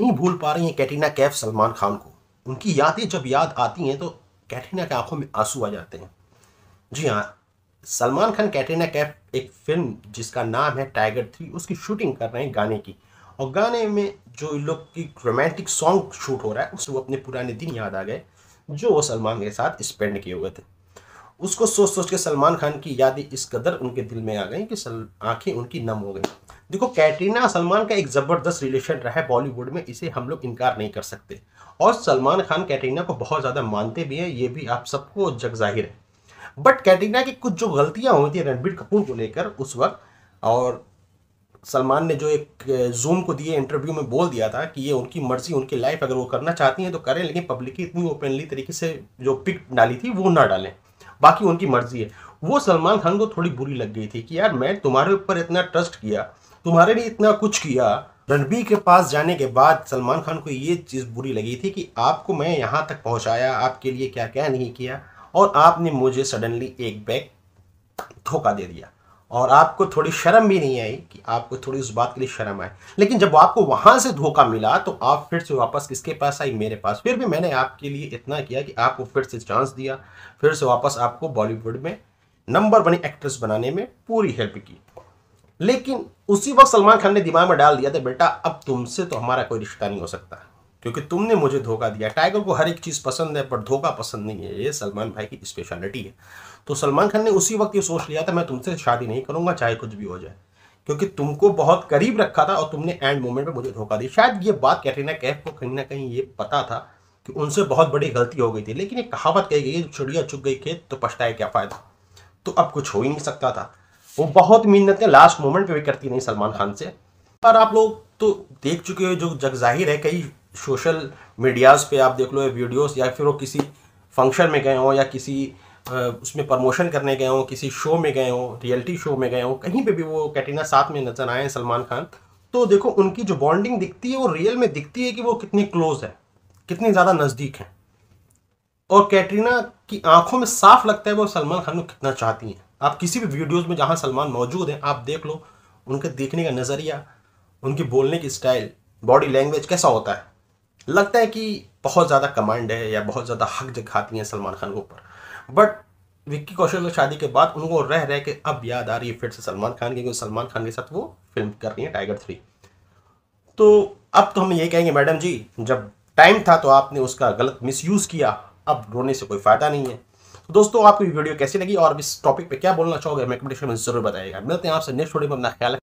नहीं भूल पा रही हैं कैटरीना कैफ सलमान खान को उनकी यादें जब याद आती हैं तो कैटरीना की आंखों में आंसू आ जाते हैं जी हाँ सलमान खान कैटरीना कैफ एक फिल्म जिसका नाम है टाइगर थ्री उसकी शूटिंग कर रहे हैं गाने की और गाने में जो इन लोग की रोमांटिक सॉन्ग शूट हो रहा है उससे वो अपने पुराने दिन याद आ गए जो वो सलमान के साथ स्पेंड किए हुए थे उसको सोच सोच के सलमान खान की यादें इस कदर उनके दिल में आ गई कि सल आँखें उनकी नम हो गई देखो कैटरीना सलमान का एक ज़बरदस्त रिलेशन रहा है बॉलीवुड में इसे हम लोग इनकार नहीं कर सकते और सलमान खान कैटरीना को बहुत ज़्यादा मानते भी हैं ये भी आप सबको जग जाहिर है बट कैटरीना की कुछ जो गलतियाँ हुई थी रणबीर कपूर को लेकर उस वक्त और सलमान ने जो एक जूम को दिए इंटरव्यू में बोल दिया था कि ये उनकी मर्जी उनकी लाइफ अगर वो करना चाहती हैं तो करें लेकिन पब्लिक की इतनी ओपनली तरीके से जो पिक डाली थी वो ना डालें बाकी उनकी मर्जी है वो सलमान खान को थोड़ी बुरी लग गई थी कि यार मैं तुम्हारे ऊपर इतना ट्रस्ट किया तुम्हारे लिए इतना कुछ किया रणबीर के पास जाने के बाद सलमान खान को ये चीज़ बुरी लगी थी कि आपको मैं यहाँ तक पहुँचाया आपके लिए क्या क्या नहीं किया और आपने मुझे सडनली एक बैग धोखा दे दिया और आपको थोड़ी शर्म भी नहीं आई कि आपको थोड़ी उस बात के लिए शर्म आए लेकिन जब आपको वहाँ से धोखा मिला तो आप फिर से वापस किसके पास आई मेरे पास फिर भी मैंने आपके लिए इतना किया कि आपको फिर से चांस दिया फिर से वापस आपको बॉलीवुड में नंबर वन एक्ट्रेस बनाने में पूरी हेल्प की लेकिन उसी वक्त सलमान खान ने दिमाग में डाल दिया था बेटा अब तुमसे तो हमारा कोई रिश्ता नहीं हो सकता क्योंकि तुमने मुझे धोखा दिया टाइगर को हर एक चीज़ पसंद है पर धोखा पसंद नहीं है ये सलमान भाई की स्पेशलिटी है तो सलमान खान ने उसी वक्त ये सोच लिया था मैं तुमसे शादी नहीं करूंगा चाहे कुछ भी हो जाए क्योंकि तुमको बहुत करीब रखा था और तुमने एंड मोमेंट में मुझे धोखा दिया शायद ये बात कैटरीना कैफ को कहीं ना कहीं ये पता था कि उनसे बहुत बड़ी गलती हो गई थी लेकिन एक कहावत कही गई चिड़िया चुग गई खेत तो पछताए क्या फ़ायदा तो अब कुछ हो ही नहीं सकता था वो बहुत मिन्नतें लास्ट मोमेंट पे भी करती नहीं सलमान खान से पर आप लोग तो देख चुके हो जो जग जाहिर है कई सोशल मीडियाज़ पे आप देख लो वीडियोस या फिर वो किसी फंक्शन में गए हों या किसी उसमें प्रमोशन करने गए हों किसी शो में गए हों रियलिटी शो में गए हों कहीं पे भी वो कैटरीना साथ में नज़र आए हैं सलमान खान तो देखो उनकी जो बॉन्डिंग दिखती है वो रियल में दिखती है कि वो कितनी क्लोज़ है कितनी ज़्यादा नज़दीक हैं और कैटरीना की आंखों में साफ लगता है वो सलमान खान को कितना चाहती हैं आप किसी भी वीडियोज़ में जहाँ सलमान मौजूद हैं आप देख लो उनके देखने का नज़रिया उनकी बोलने की स्टाइल बॉडी लैंग्वेज कैसा होता है लगता है कि बहुत ज़्यादा कमांड है या बहुत ज़्यादा हक दिखाती हैं सलमान खान के ऊपर बट विक्की कौशल की शादी के बाद उनको रह रहे के अब याद आ रही है फिर से सलमान खान की क्योंकि सलमान खान के साथ वो फिल्म कर रही है टाइगर थ्री तो अब तो हम ये कहेंगे मैडम जी जब टाइम था तो आपने उसका गलत मिसयूज़ किया अब रोने से कोई फ़ायदा नहीं है तो दोस्तों आपको वीडियो कैसी लगी और इस टॉपिक पे क्या बोलना चाहोगे मैं कमेंट में जरूर बताएगा मिलते हैं आपसे नेक्स्ट वीडियो में अपना ख्याल